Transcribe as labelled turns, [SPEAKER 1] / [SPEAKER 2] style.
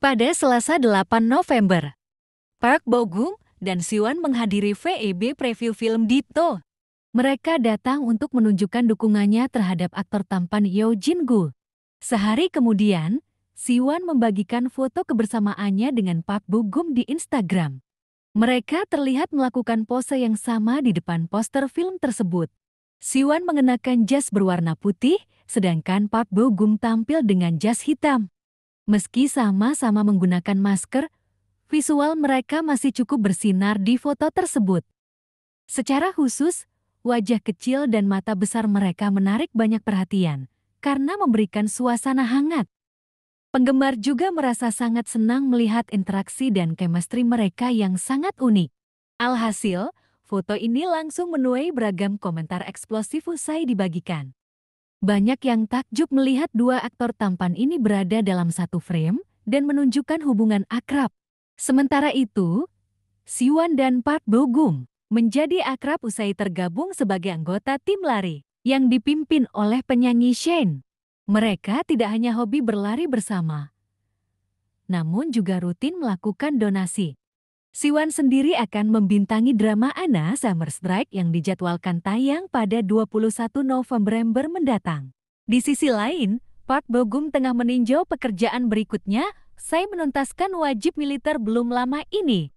[SPEAKER 1] Pada Selasa 8 November, Park Bogum dan Siwan menghadiri VEB preview film Dito. Mereka datang untuk menunjukkan dukungannya terhadap aktor tampan Yeo Jin Gu. Sehari kemudian, Siwan membagikan foto kebersamaannya dengan Park Bogum di Instagram. Mereka terlihat melakukan pose yang sama di depan poster film tersebut. Siwan mengenakan jas berwarna putih, sedangkan Park Bogum tampil dengan jas hitam. Meski sama-sama menggunakan masker, visual mereka masih cukup bersinar di foto tersebut. Secara khusus, wajah kecil dan mata besar mereka menarik banyak perhatian karena memberikan suasana hangat. Penggemar juga merasa sangat senang melihat interaksi dan chemistry mereka yang sangat unik. Alhasil, foto ini langsung menuai beragam komentar eksplosif usai dibagikan. Banyak yang takjub melihat dua aktor tampan ini berada dalam satu frame dan menunjukkan hubungan akrab. Sementara itu, Siwan dan Park Bogum menjadi akrab usai tergabung sebagai anggota tim lari yang dipimpin oleh penyanyi Shane. Mereka tidak hanya hobi berlari bersama, namun juga rutin melakukan donasi. Siwan sendiri akan membintangi drama Anna Summer Strike yang dijadwalkan tayang pada 21 November mendatang. Di sisi lain, Park Bogum tengah meninjau pekerjaan berikutnya, saya menuntaskan wajib militer belum lama ini.